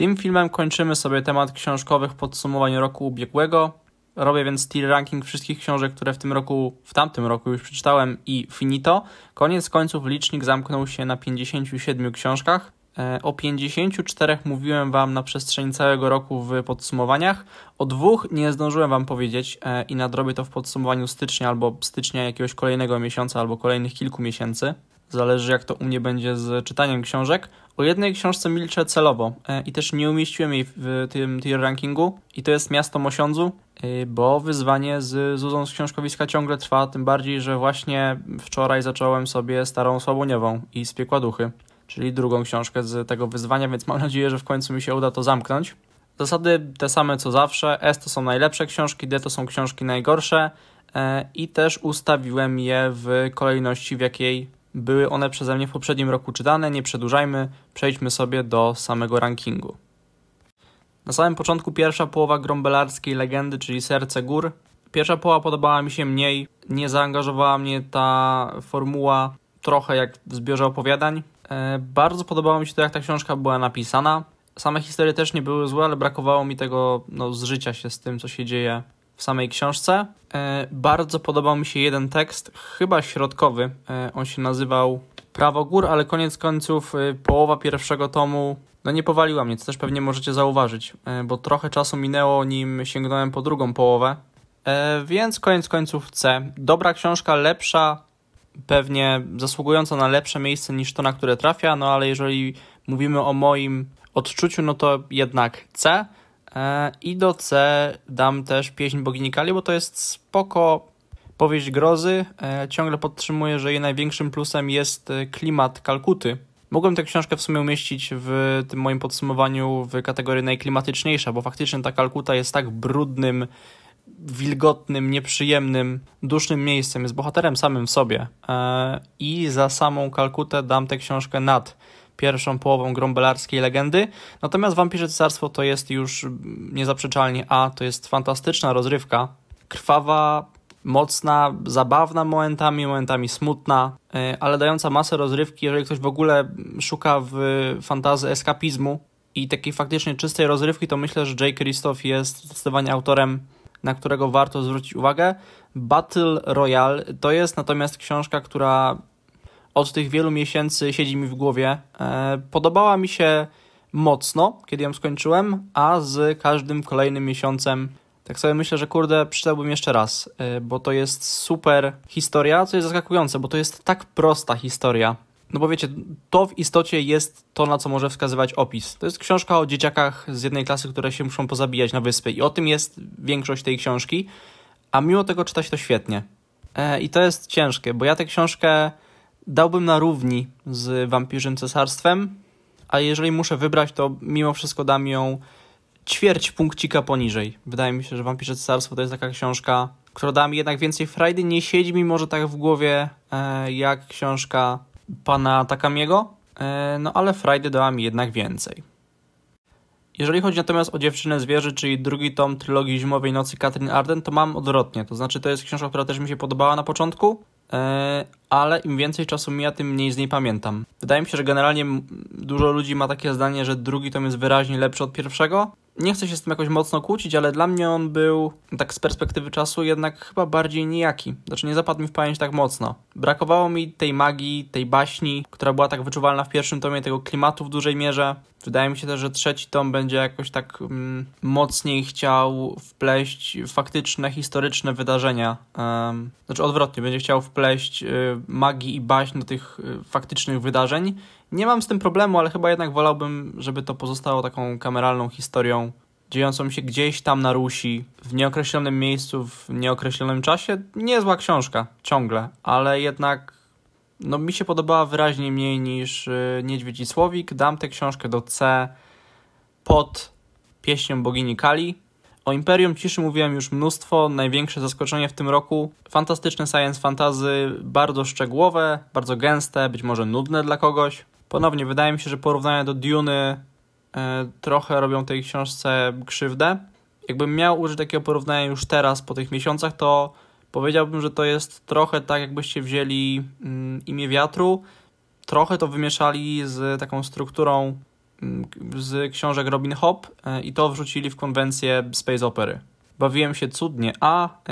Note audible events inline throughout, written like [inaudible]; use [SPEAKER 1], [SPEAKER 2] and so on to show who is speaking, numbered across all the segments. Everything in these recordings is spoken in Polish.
[SPEAKER 1] Tym filmem kończymy sobie temat książkowych podsumowań roku ubiegłego. Robię więc tier ranking wszystkich książek, które w tym roku, w tamtym roku już przeczytałem i finito. Koniec końców licznik zamknął się na 57 książkach. E, o 54 mówiłem Wam na przestrzeni całego roku w podsumowaniach. O dwóch nie zdążyłem Wam powiedzieć e, i nadrobię to w podsumowaniu stycznia albo stycznia jakiegoś kolejnego miesiąca albo kolejnych kilku miesięcy. Zależy jak to u mnie będzie z czytaniem książek. O jednej książce milczę celowo e, i też nie umieściłem jej w tym tier rankingu i to jest Miasto Mosiądzu, e, bo wyzwanie z Zuzą z książkowiska ciągle trwa, tym bardziej, że właśnie wczoraj zacząłem sobie Starą Słaboniową i z Duchy, czyli drugą książkę z tego wyzwania, więc mam nadzieję, że w końcu mi się uda to zamknąć. Zasady te same co zawsze, S to są najlepsze książki, D to są książki najgorsze e, i też ustawiłem je w kolejności, w jakiej były one przeze mnie w poprzednim roku czytane, nie przedłużajmy, przejdźmy sobie do samego rankingu. Na samym początku pierwsza połowa grombelarskiej legendy, czyli Serce Gór. Pierwsza połowa podobała mi się mniej, nie zaangażowała mnie ta formuła trochę jak w zbiorze opowiadań. E, bardzo podobało mi się to, jak ta książka była napisana. Same historie też nie były złe, ale brakowało mi tego no, zżycia się z tym, co się dzieje w samej książce. E, bardzo podobał mi się jeden tekst, chyba środkowy. E, on się nazywał Prawo Gór, ale koniec końców e, połowa pierwszego tomu no nie powaliła mnie, co też pewnie możecie zauważyć, bo trochę czasu minęło, nim sięgnąłem po drugą połowę. Więc koniec końców C. Dobra książka, lepsza, pewnie zasługująca na lepsze miejsce niż to, na które trafia, no ale jeżeli mówimy o moim odczuciu, no to jednak C. E, I do C dam też pieśń bogini Kali, bo to jest spoko powieść grozy. E, ciągle podtrzymuję, że jej największym plusem jest e, klimat Kalkuty. Mogłem tę książkę w sumie umieścić w tym moim podsumowaniu w kategorii najklimatyczniejsza, bo faktycznie ta Kalkuta jest tak brudnym, wilgotnym, nieprzyjemnym, dusznym miejscem. Jest bohaterem samym w sobie. I za samą Kalkutę dam tę książkę nad pierwszą połową grombelarskiej legendy. Natomiast Wampirze Cesarstwo to jest już niezaprzeczalnie A, to jest fantastyczna rozrywka, krwawa, mocna, zabawna momentami, momentami smutna, e, ale dająca masę rozrywki, jeżeli ktoś w ogóle szuka w fantazy eskapizmu i takiej faktycznie czystej rozrywki, to myślę, że Jake Christoph jest zdecydowanie autorem na którego warto zwrócić uwagę. Battle Royale to jest natomiast książka, która od tych wielu miesięcy siedzi mi w głowie. E, podobała mi się mocno, kiedy ją skończyłem, a z każdym kolejnym miesiącem tak sobie myślę, że kurde, przeczytałbym jeszcze raz, e, bo to jest super historia, co jest zaskakujące, bo to jest tak prosta historia. No bo wiecie, to w istocie jest to, na co może wskazywać opis. To jest książka o dzieciakach z jednej klasy, które się muszą pozabijać na wyspy i o tym jest większość tej książki, a mimo tego czyta się to świetnie. E, I to jest ciężkie, bo ja tę książkę dałbym na równi z Wampirzym Cesarstwem, a jeżeli muszę wybrać, to mimo wszystko dam ją ćwierć punkcika poniżej. Wydaje mi się, że Wampirze Cesarstwo to jest taka książka, która dała mi jednak więcej frajdy, nie siedzi mi może tak w głowie e, jak książka pana Takamiego, e, no ale frajdy dała mi jednak więcej. Jeżeli chodzi natomiast o Dziewczynę Zwierzy, czyli drugi tom trylogii Zimowej Nocy Katrin Arden, to mam odwrotnie. To znaczy, to jest książka, która też mi się podobała na początku, E, ale im więcej czasu mija, tym mniej z niej pamiętam. Wydaje mi się, że generalnie dużo ludzi ma takie zdanie, że drugi tom jest wyraźnie lepszy od pierwszego, nie chcę się z tym jakoś mocno kłócić, ale dla mnie on był, no tak z perspektywy czasu, jednak chyba bardziej nijaki. Znaczy nie zapadł mi w pamięć tak mocno. Brakowało mi tej magii, tej baśni, która była tak wyczuwalna w pierwszym tomie, tego klimatu w dużej mierze. Wydaje mi się też, że trzeci tom będzie jakoś tak mm, mocniej chciał wpleść faktyczne, historyczne wydarzenia. Um, znaczy odwrotnie, będzie chciał wpleść y, magii i baśń do tych y, faktycznych wydarzeń nie mam z tym problemu, ale chyba jednak wolałbym, żeby to pozostało taką kameralną historią dziejącą się gdzieś tam na Rusi, w nieokreślonym miejscu, w nieokreślonym czasie. Niezła książka, ciągle, ale jednak no, mi się podobała wyraźnie mniej niż yy, Niedźwiedź i Słowik. Dam tę książkę do C pod pieśnią bogini Kali. O Imperium Ciszy mówiłem już mnóstwo, największe zaskoczenie w tym roku. Fantastyczne science fantazy, bardzo szczegółowe, bardzo gęste, być może nudne dla kogoś. Ponownie, wydaje mi się, że porównania do Dune e, trochę robią tej książce krzywdę. Jakbym miał użyć takiego porównania już teraz, po tych miesiącach, to powiedziałbym, że to jest trochę tak, jakbyście wzięli mm, imię wiatru, trochę to wymieszali z taką strukturą mm, z książek Robin Hobb e, i to wrzucili w konwencję space opery bawiłem się cudnie. A y,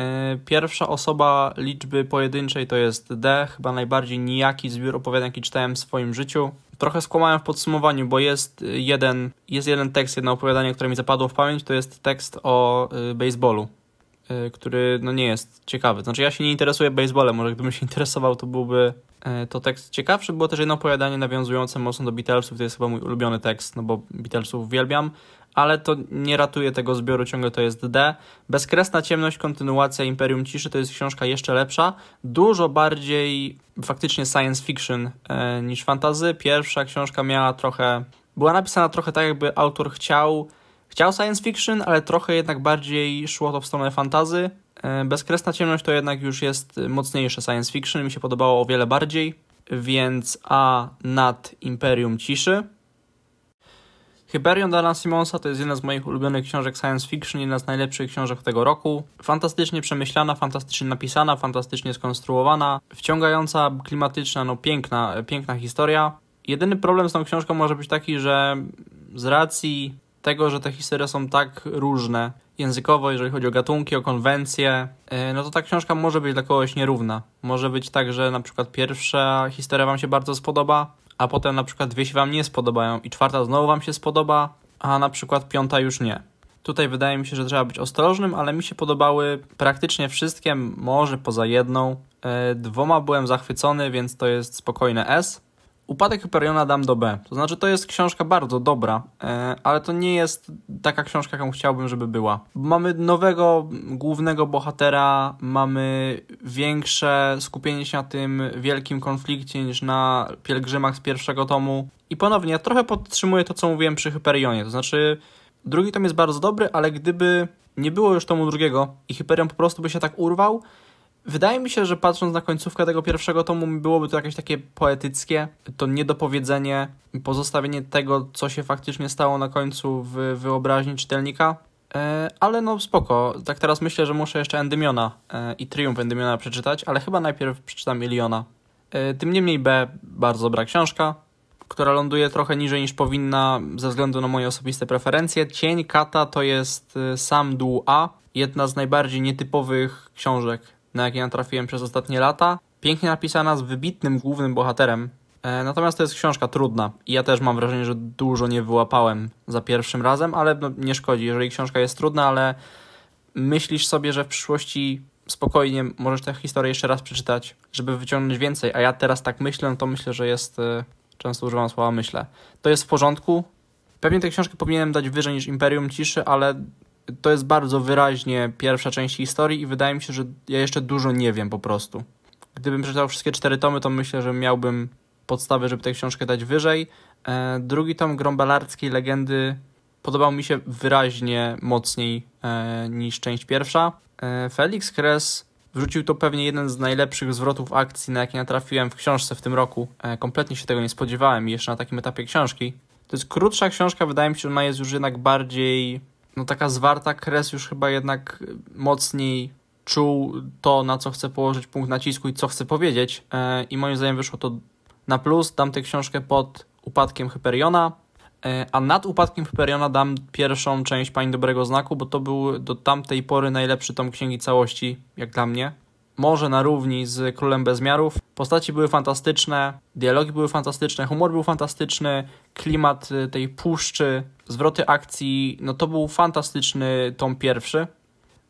[SPEAKER 1] pierwsza osoba liczby pojedynczej to jest D, chyba najbardziej nijaki zbiór opowiadań, jaki czytałem w swoim życiu. Trochę skłamałem w podsumowaniu, bo jest jeden, jest jeden tekst, jedno opowiadanie, które mi zapadło w pamięć, to jest tekst o y, baseballu, y, który no nie jest ciekawy. Znaczy ja się nie interesuję baseballem, może gdybym się [laughs] interesował, to byłby y, to tekst ciekawszy. Było też jedno opowiadanie nawiązujące mocno do Beatlesów, to jest chyba mój ulubiony tekst, no bo Beatlesów uwielbiam ale to nie ratuje tego zbioru, ciągle to jest D. Bezkresna ciemność, kontynuacja Imperium Ciszy to jest książka jeszcze lepsza, dużo bardziej faktycznie science fiction e, niż fantazy. Pierwsza książka miała trochę, była napisana trochę tak, jakby autor chciał, chciał science fiction, ale trochę jednak bardziej szło to w stronę fantazy. E, bezkresna ciemność to jednak już jest mocniejsze science fiction, mi się podobało o wiele bardziej, więc A nad Imperium Ciszy. Hyperion Dana Simonsa to jest jedna z moich ulubionych książek science fiction, jedna z najlepszych książek tego roku. Fantastycznie przemyślana, fantastycznie napisana, fantastycznie skonstruowana, wciągająca, klimatyczna, no piękna, piękna historia. Jedyny problem z tą książką może być taki, że z racji tego, że te historie są tak różne językowo, jeżeli chodzi o gatunki, o konwencje, e, no to ta książka może być dla kogoś nierówna. Może być tak, że na przykład pierwsza historia Wam się bardzo spodoba, a potem na przykład dwie się Wam nie spodobają i czwarta znowu Wam się spodoba, a na przykład piąta już nie. Tutaj wydaje mi się, że trzeba być ostrożnym, ale mi się podobały praktycznie wszystkie, może poza jedną. E, dwoma byłem zachwycony, więc to jest spokojne S. Upadek Hyperiona dam do B. To znaczy, to jest książka bardzo dobra, e, ale to nie jest taka książka, jaką chciałbym, żeby była. Mamy nowego głównego bohatera, mamy większe skupienie się na tym wielkim konflikcie niż na pielgrzymach z pierwszego tomu. I ponownie, ja trochę podtrzymuję to, co mówiłem przy Hyperionie. To znaczy, drugi tom jest bardzo dobry, ale gdyby nie było już tomu drugiego i Hyperion po prostu by się tak urwał, Wydaje mi się, że patrząc na końcówkę tego pierwszego tomu, byłoby to jakieś takie poetyckie, to niedopowiedzenie, pozostawienie tego, co się faktycznie stało na końcu w wyobraźni czytelnika. E, ale no spoko, tak teraz myślę, że muszę jeszcze Endymiona e, i Triumf Endymiona przeczytać, ale chyba najpierw przeczytam Iliona. E, tym niemniej B, bardzo dobra książka, która ląduje trochę niżej niż powinna ze względu na moje osobiste preferencje. Cień Kata to jest sam dół A, jedna z najbardziej nietypowych książek na jakie natrafiłem przez ostatnie lata. Pięknie napisana z wybitnym głównym bohaterem. E, natomiast to jest książka trudna i ja też mam wrażenie, że dużo nie wyłapałem za pierwszym razem, ale no, nie szkodzi, jeżeli książka jest trudna, ale myślisz sobie, że w przyszłości spokojnie możesz tę historię jeszcze raz przeczytać, żeby wyciągnąć więcej, a ja teraz tak myślę, no to myślę, że jest, e, często używam słowa myślę, to jest w porządku, Pewnie tę książkę powinienem dać wyżej niż Imperium Ciszy, ale to jest bardzo wyraźnie pierwsza część historii i wydaje mi się, że ja jeszcze dużo nie wiem po prostu. Gdybym przeczytał wszystkie cztery tomy, to myślę, że miałbym podstawę, żeby tę książkę dać wyżej. E, drugi tom Grąbalarskiej Legendy podobał mi się wyraźnie mocniej e, niż część pierwsza. E, Felix Kres wrzucił to pewnie jeden z najlepszych zwrotów akcji, na jakie natrafiłem w książce w tym roku. Kompletnie się tego nie spodziewałem jeszcze na takim etapie książki. To jest krótsza książka, wydaje mi się, że ona jest już jednak bardziej no taka zwarta kres już chyba jednak mocniej czuł to, na co chce położyć punkt nacisku i co chce powiedzieć. E, I moim zdaniem wyszło to na plus. Dam tę książkę pod upadkiem Hyperiona, e, a nad upadkiem Hyperiona dam pierwszą część Pani Dobrego Znaku, bo to był do tamtej pory najlepszy tom księgi całości, jak dla mnie może na równi z Królem Bezmiarów. Postaci były fantastyczne, dialogi były fantastyczne, humor był fantastyczny, klimat y, tej puszczy, zwroty akcji, no to był fantastyczny tom pierwszy.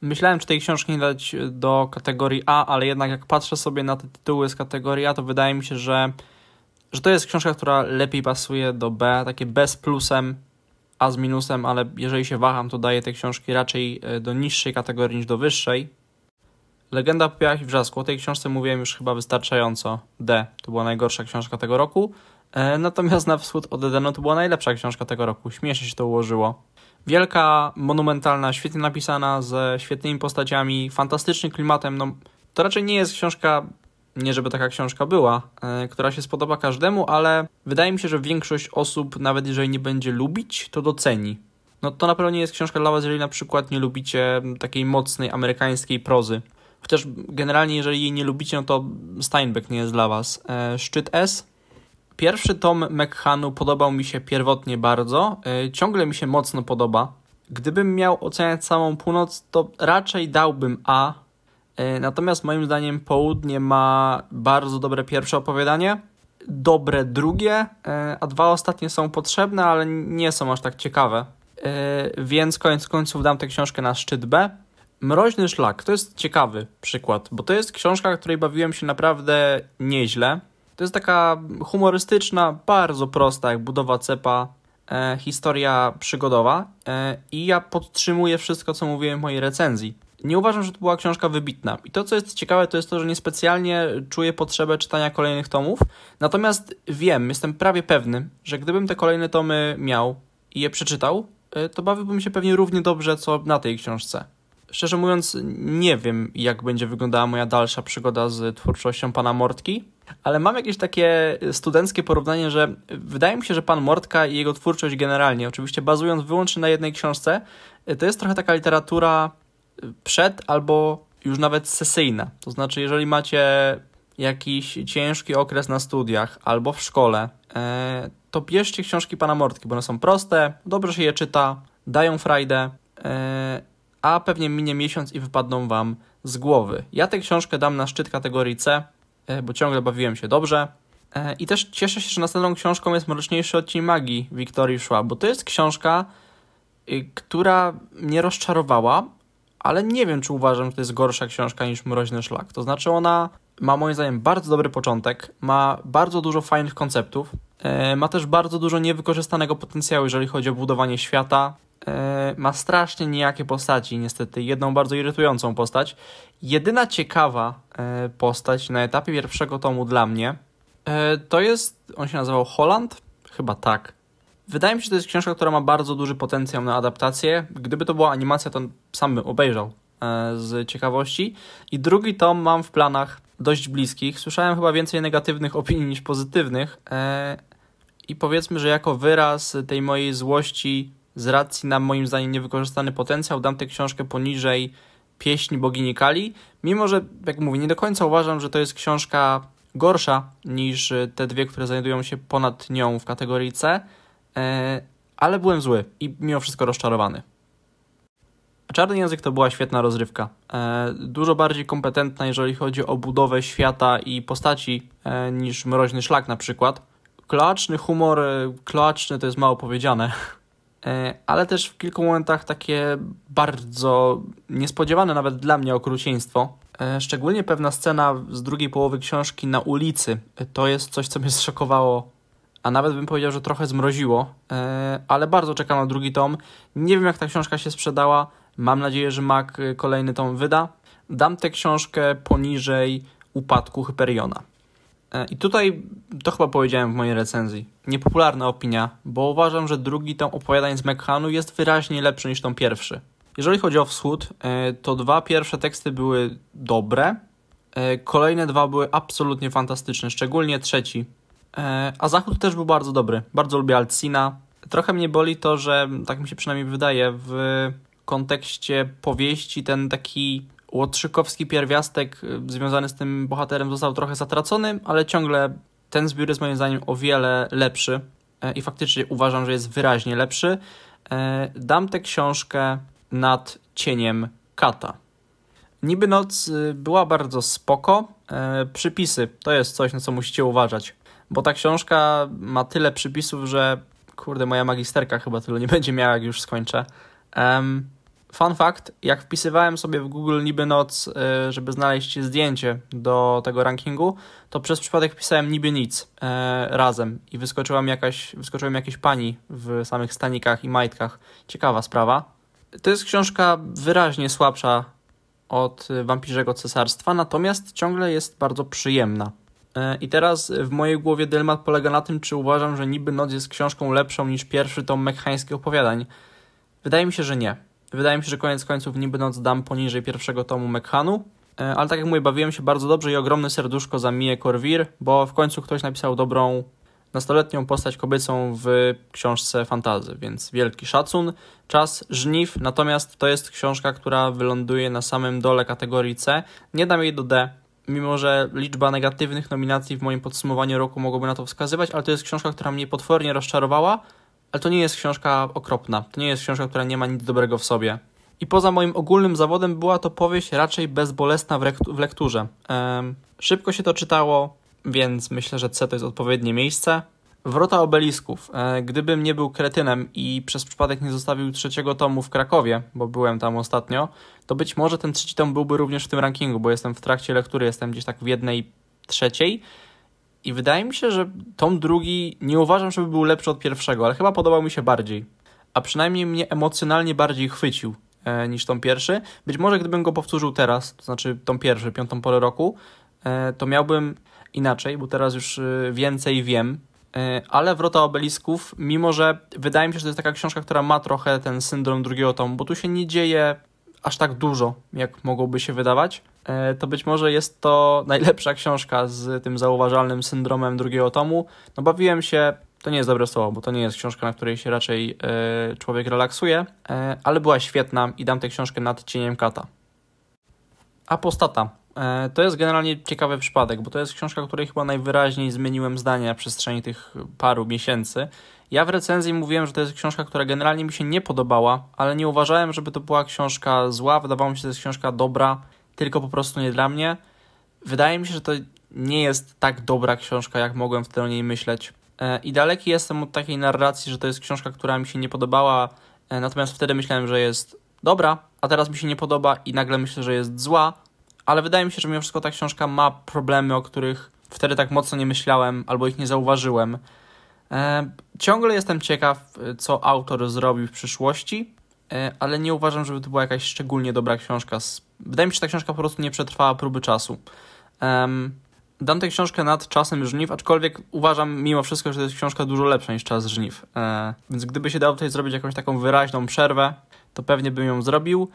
[SPEAKER 1] Myślałem, czy tej książki nie dać y, do kategorii A, ale jednak jak patrzę sobie na te tytuły z kategorii A, to wydaje mi się, że, że to jest książka, która lepiej pasuje do B, takie B z plusem, A z minusem, ale jeżeli się waham, to daję te książki raczej y, do niższej kategorii niż do wyższej. Legenda popiała i wrzasku. O tej książce mówiłem już chyba wystarczająco. D. To była najgorsza książka tego roku. E, natomiast Na wschód od Edenu no to była najlepsza książka tego roku. Śmiesznie się to ułożyło. Wielka, monumentalna, świetnie napisana, ze świetnymi postaciami, fantastycznym klimatem. No, to raczej nie jest książka, nie żeby taka książka była, e, która się spodoba każdemu, ale wydaje mi się, że większość osób, nawet jeżeli nie będzie lubić, to doceni. No to na pewno nie jest książka dla was, jeżeli na przykład nie lubicie takiej mocnej amerykańskiej prozy. Chociaż generalnie, jeżeli jej nie lubicie, no to Steinbeck nie jest dla was. E, szczyt S. Pierwszy tom McHannu podobał mi się pierwotnie bardzo. E, ciągle mi się mocno podoba. Gdybym miał oceniać samą północ, to raczej dałbym A. E, natomiast moim zdaniem południe ma bardzo dobre pierwsze opowiadanie, dobre drugie, a dwa ostatnie są potrzebne, ale nie są aż tak ciekawe. Więc koniec końców dam tę książkę na szczyt B. Mroźny szlak to jest ciekawy przykład, bo to jest książka, której bawiłem się naprawdę nieźle. To jest taka humorystyczna, bardzo prosta, jak budowa cepa, e, historia przygodowa e, i ja podtrzymuję wszystko, co mówiłem w mojej recenzji. Nie uważam, że to była książka wybitna. I to, co jest ciekawe, to jest to, że niespecjalnie czuję potrzebę czytania kolejnych tomów. Natomiast wiem, jestem prawie pewny, że gdybym te kolejne tomy miał i je przeczytał, e, to bawiłbym się pewnie równie dobrze, co na tej książce. Szczerze mówiąc, nie wiem, jak będzie wyglądała moja dalsza przygoda z twórczością pana Mortki, ale mam jakieś takie studenckie porównanie, że wydaje mi się, że pan Mortka i jego twórczość generalnie, oczywiście bazując wyłącznie na jednej książce, to jest trochę taka literatura przed albo już nawet sesyjna. To znaczy, jeżeli macie jakiś ciężki okres na studiach albo w szkole, e, to bierzcie książki pana Mortki, bo one są proste, dobrze się je czyta, dają frajdę e, a pewnie minie miesiąc i wypadną Wam z głowy. Ja tę książkę dam na szczyt kategorii C, e, bo ciągle bawiłem się dobrze. E, I też cieszę się, że następną książką jest Mroczniejszy odcień magii Wiktorii Szła, bo to jest książka, y, która mnie rozczarowała, ale nie wiem, czy uważam, że to jest gorsza książka niż Mroźny Szlak. To znaczy ona ma moim zdaniem bardzo dobry początek, ma bardzo dużo fajnych konceptów, e, ma też bardzo dużo niewykorzystanego potencjału, jeżeli chodzi o budowanie świata, E, ma strasznie nijakie postaci, niestety. Jedną bardzo irytującą postać. Jedyna ciekawa e, postać na etapie pierwszego tomu dla mnie e, to jest, on się nazywał Holland? Chyba tak. Wydaje mi się, że to jest książka, która ma bardzo duży potencjał na adaptację. Gdyby to była animacja, to sam bym obejrzał z ciekawości. I drugi tom mam w planach dość bliskich. Słyszałem chyba więcej negatywnych opinii niż pozytywnych. I powiedzmy, że jako wyraz tej mojej złości z racji na moim zdaniem niewykorzystany potencjał, dam tę książkę poniżej pieśni bogini Kali, mimo że, jak mówię, nie do końca uważam, że to jest książka gorsza niż e, te dwie, które znajdują się ponad nią w kategorii C, e, ale byłem zły i mimo wszystko rozczarowany. Czarny Język to była świetna rozrywka. E, dużo bardziej kompetentna, jeżeli chodzi o budowę świata i postaci, niż Mroźny Szlak na przykład. Kloaczny humor, kloaczny to jest mało powiedziane, [laughs] E, ale też w kilku momentach takie bardzo niespodziewane nawet dla mnie okrucieństwo. E, szczególnie pewna scena z drugiej połowy książki na ulicy. E, to jest coś, co mnie [laughs] zszokowało, a nawet bym powiedział, że trochę zmroziło, ale bardzo czekam na drugi tom. Nie wiem, jak ta książka się sprzedała. Mam nadzieję, że Mac kolejny tom wyda. Dam tę książkę poniżej upadku Hyperiona. E, I tutaj to chyba powiedziałem w mojej recenzji. Niepopularna opinia, bo uważam, że drugi tom opowiadań z McHanu jest wyraźnie lepszy niż ten pierwszy. Jeżeli chodzi o wschód, e, to dwa pierwsze teksty były dobre, e, kolejne dwa były absolutnie fantastyczne, szczególnie trzeci. A zachód też był bardzo dobry. Bardzo lubię Alcina. Trochę mnie boli to, że tak mi się przynajmniej wydaje, w kontekście powieści ten taki Łotrzykowski pierwiastek y, związany z tym bohaterem został trochę zatracony, ale ciągle ten zbiór jest moim zdaniem o wiele lepszy e, i faktycznie uważam, że jest wyraźnie lepszy. E, dam tę książkę nad cieniem kata. Niby noc y, była bardzo spoko. E, przypisy to jest coś, na co musicie uważać, bo ta książka ma tyle przypisów, że kurde, moja magisterka chyba tylu nie [laughs] będzie miała, jak już skończę. Fun fact, jak wpisywałem sobie w Google niby noc, y, żeby znaleźć zdjęcie do tego rankingu, to przez przypadek wpisałem niby nic e, razem i wyskoczyła mi jakaś, wyskoczyłem jakieś pani w samych stanikach i majtkach. Ciekawa sprawa. To jest książka wyraźnie słabsza od y, Wampirzego Cesarstwa, natomiast ciągle jest bardzo przyjemna. I teraz w mojej głowie dylemat polega na tym, czy uważam, że Niby Noc jest książką lepszą niż pierwszy tom mechańskich opowiadań. Wydaje mi się, że nie. Wydaje mi się, że koniec końców nie będąc dam poniżej pierwszego tomu Mekhanu, e, ale tak jak mówię, bawiłem się bardzo dobrze i ogromne serduszko za Mie Korwir, bo w końcu ktoś napisał dobrą nastoletnią postać kobiecą w książce fantazy, więc wielki szacun, czas, żniw, natomiast to jest książka, która wyląduje na samym dole kategorii C. Nie dam jej do D, mimo że liczba negatywnych nominacji w moim podsumowaniu roku mogłoby na to wskazywać, ale to jest książka, która mnie potwornie rozczarowała, ale to nie jest książka okropna, to nie jest książka, która nie ma nic dobrego w sobie. I poza moim ogólnym zawodem była to powieść raczej bezbolesna w, lekturze. Ehm, szybko się to czytało, więc myślę, że C to jest odpowiednie miejsce. Wrota obelisków. Ehm, gdybym nie był kretynem i przez przypadek nie zostawił trzeciego tomu w Krakowie, bo byłem tam ostatnio, to być może ten trzeci tom byłby również w tym rankingu, bo jestem w trakcie lektury, jestem gdzieś tak w jednej trzeciej i wydaje mi się, że tom drugi nie uważam, żeby był lepszy od pierwszego, ale chyba podobał mi się bardziej. A przynajmniej mnie emocjonalnie bardziej chwycił e, niż tom pierwszy. Być może gdybym go powtórzył teraz, to znaczy tom pierwszy, piątą porę roku, e, to miałbym inaczej, bo teraz już e, więcej wiem. E, ale Wrota Obelisków, mimo że wydaje mi się, że to jest taka książka, która ma trochę ten syndrom drugiego tomu, bo tu się nie dzieje aż tak dużo, jak mogłoby się wydawać, e, to być może jest to najlepsza książka z tym zauważalnym syndromem drugiego tomu. No bawiłem się, to nie jest dobre słowo, bo to nie jest książka, na której się raczej e, człowiek relaksuje, e, ale była świetna i dam tę książkę nad cieniem kata. Apostata. To jest generalnie ciekawy przypadek, bo to jest książka, której chyba najwyraźniej zmieniłem zdanie na przestrzeni tych paru miesięcy. Ja w recenzji mówiłem, że to jest książka, która generalnie mi się nie podobała, ale nie uważałem, żeby to była książka zła. Wydawało mi się, że to jest książka dobra, tylko po prostu nie dla mnie. Wydaje mi się, że to nie jest tak dobra książka, jak mogłem wtedy o niej myśleć. E, I daleki jestem od takiej narracji, że to jest książka, która mi się nie podobała, e, natomiast wtedy myślałem, że jest dobra, a teraz mi się nie podoba i nagle myślę, że jest zła, ale wydaje mi się, że mimo wszystko ta książka ma problemy, o których wtedy tak mocno nie myślałem albo ich nie zauważyłem. E, ciągle jestem ciekaw, e, co autor zrobi w przyszłości, e, ale nie uważam, żeby to była jakaś szczególnie dobra książka. Wydaje mi się, że ta książka po prostu nie przetrwała próby czasu. Dam tę książkę nad czasem żniw, aczkolwiek uważam mimo wszystko, że to jest książka dużo lepsza niż czas żniw. Więc gdyby się dało tutaj zrobić jakąś taką wyraźną przerwę, to pewnie bym ją zrobił.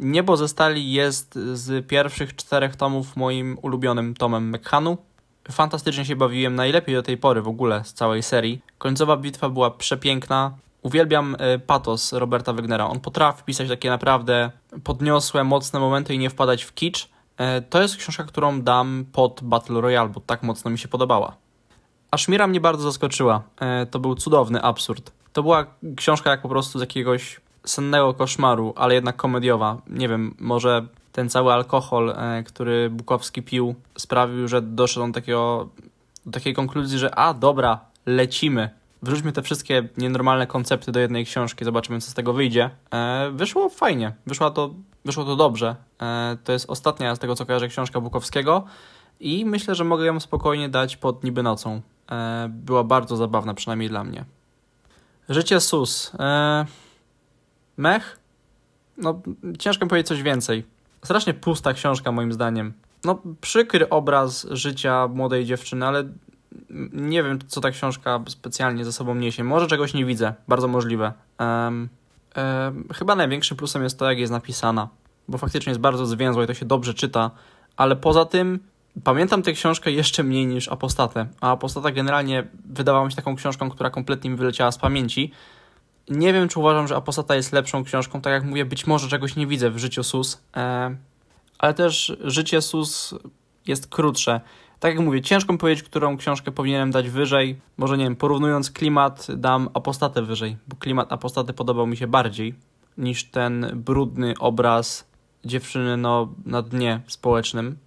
[SPEAKER 1] Niebo ze stali jest z pierwszych czterech tomów moim ulubionym tomem McHanu. Fantastycznie się bawiłem, najlepiej do tej pory w ogóle z całej serii. Końcowa bitwa była przepiękna. Uwielbiam e, patos Roberta Wegnera. On potrafi pisać takie naprawdę podniosłe, mocne momenty i nie wpadać w kicz. E, to jest książka, którą dam pod Battle Royale, bo tak mocno mi się podobała. Ashmira mnie bardzo zaskoczyła. E, to był cudowny absurd. To była książka jak po prostu z jakiegoś sennego koszmaru, ale jednak komediowa. Nie wiem, może ten cały alkohol, e, który Bukowski pił, sprawił, że doszedł on takiego, do takiej konkluzji, że a dobra, lecimy. Wróćmy te wszystkie nienormalne koncepty do jednej książki, zobaczymy, co z tego wyjdzie. E, wyszło fajnie, wyszło to, wyszło to dobrze. E, to jest ostatnia z tego, co kojarzę, książka Bukowskiego i myślę, że mogę ją spokojnie dać pod niby nocą. była bardzo zabawna, przynajmniej dla mnie. Życie SUS. mech? No, ciężko mi powiedzieć coś więcej Strasznie pusta książka, moim zdaniem. No, przykry obraz życia młodej dziewczyny, ale nie wiem, co ta książka specjalnie ze sobą niesie. Może czegoś nie widzę, bardzo możliwe. Um, um, chyba największym plusem jest to, jak jest napisana, bo faktycznie jest bardzo zwięzła i to się dobrze czyta, ale poza tym pamiętam tę książkę jeszcze mniej niż Apostatę, a Apostata generalnie wydawała mi się taką książką, która kompletnie mi wyleciała z pamięci, nie wiem, czy uważam, że Apostata jest lepszą książką. Tak jak mówię, być może czegoś nie widzę w życiu Sus, e, ale też życie Sus jest krótsze. Tak jak mówię, ciężko mi powiedzieć, którą książkę powinienem dać wyżej. Może nie wiem, porównując klimat, dam apostatę wyżej, bo klimat apostaty podobał mi się bardziej niż ten brudny obraz dziewczyny no, na dnie społecznym.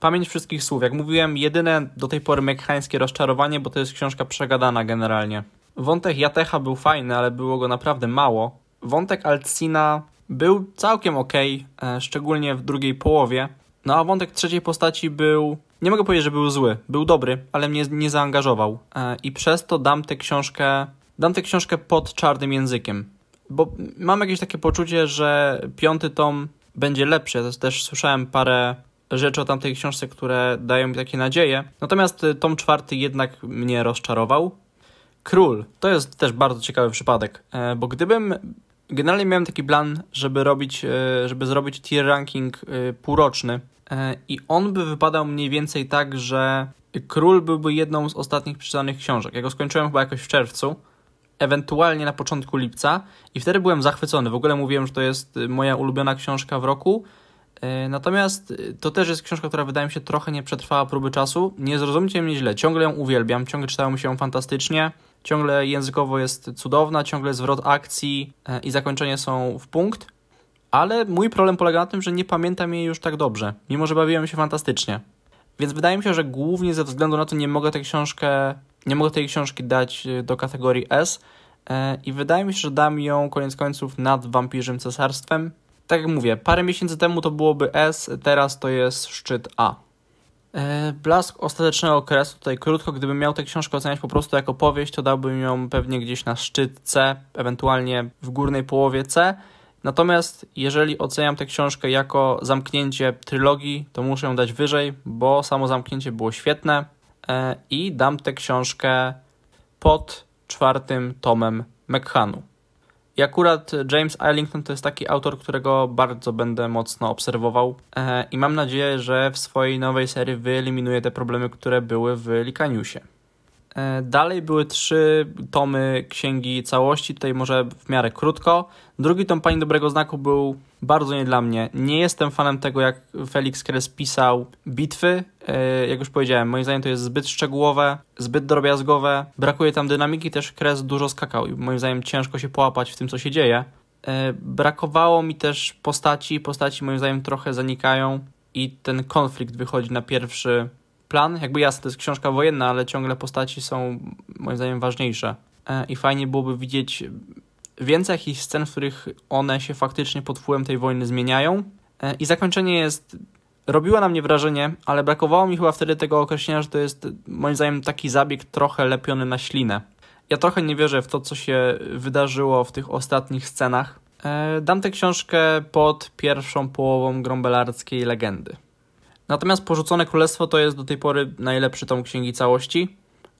[SPEAKER 1] Pamięć wszystkich słów. Jak mówiłem, jedyne do tej pory mekchańskie rozczarowanie, bo to jest książka przegadana generalnie. Wątek Jatecha był fajny, ale było go naprawdę mało. Wątek Alcina był całkiem ok, e, szczególnie w drugiej połowie. No a wątek trzeciej postaci był. Nie mogę powiedzieć, że był zły. Był dobry, ale mnie nie zaangażował. E, I przez to dam tę książkę. Dam tę książkę pod czarnym językiem. Bo mam jakieś takie poczucie, że piąty tom będzie lepszy. To też słyszałem parę rzeczy o tamtej książce, które dają mi takie nadzieje. Natomiast e, tom czwarty jednak mnie rozczarował. Król. To jest też bardzo ciekawy przypadek, e, bo gdybym generalnie miałem taki plan, żeby robić, e, żeby zrobić tier ranking e, półroczny i on by wypadał mniej więcej tak, że Król byłby jedną z ostatnich przeczytanych książek. Ja go skończyłem chyba jakoś w czerwcu, ewentualnie na początku lipca i wtedy byłem zachwycony. W ogóle mówiłem, że to jest moja ulubiona książka w roku. Natomiast to też jest książka, która wydaje mi się trochę nie przetrwała próby czasu. Nie zrozumcie mnie źle, ciągle ją uwielbiam, ciągle czytałem się ją fantastycznie ciągle językowo jest cudowna, ciągle zwrot akcji e, i zakończenie są w punkt, ale mój problem polega na tym, że nie pamiętam jej już tak dobrze, mimo że bawiłem się fantastycznie. Więc wydaje mi się, że głównie ze względu na to nie mogę tej książkę, nie mogę tej książki dać e, do kategorii S e, i wydaje mi się, że dam ją koniec końców nad Wampirzym Cesarstwem. Tak jak mówię, parę miesięcy temu to byłoby S, teraz to jest szczyt A. E, blask ostatecznego okresu, tutaj krótko, gdybym miał tę książkę oceniać po prostu jako powieść, to dałbym ją pewnie gdzieś na szczyt C, ewentualnie w górnej połowie C. Natomiast jeżeli oceniam tę książkę jako zamknięcie trylogii, to muszę ją dać wyżej, bo samo zamknięcie było świetne e, i dam tę książkę pod czwartym tomem McHanu. I akurat James Ellington to jest taki autor, którego bardzo będę mocno obserwował e, i mam nadzieję, że w swojej nowej serii wyeliminuje te problemy, które były w Likaniusie. E, dalej były trzy tomy księgi całości, tutaj może w miarę krótko. Drugi tom Pani Dobrego Znaku był bardzo nie dla mnie. Nie jestem fanem tego, jak Felix Kres pisał bitwy. E, jak już powiedziałem, moim zdaniem to jest zbyt szczegółowe, zbyt drobiazgowe. Brakuje tam dynamiki, też Kres dużo skakał i moim zdaniem ciężko się połapać w tym, co się dzieje. E, brakowało mi też postaci, postaci moim zdaniem trochę zanikają i ten konflikt wychodzi na pierwszy plan. Jakby jasne, to jest książka wojenna, ale ciągle postaci są moim zdaniem ważniejsze. E, I fajnie byłoby widzieć więcej jakichś scen, w których one się faktycznie pod wpływem tej wojny zmieniają. E, I zakończenie jest. Robiło na mnie wrażenie, ale brakowało mi chyba wtedy tego określenia, że to jest moim zdaniem taki zabieg trochę lepiony na ślinę. Ja trochę nie wierzę w to, co się wydarzyło w tych ostatnich scenach. E, dam tę książkę pod pierwszą połową grombelarskiej legendy. Natomiast Porzucone Królestwo to jest do tej pory najlepszy tom księgi całości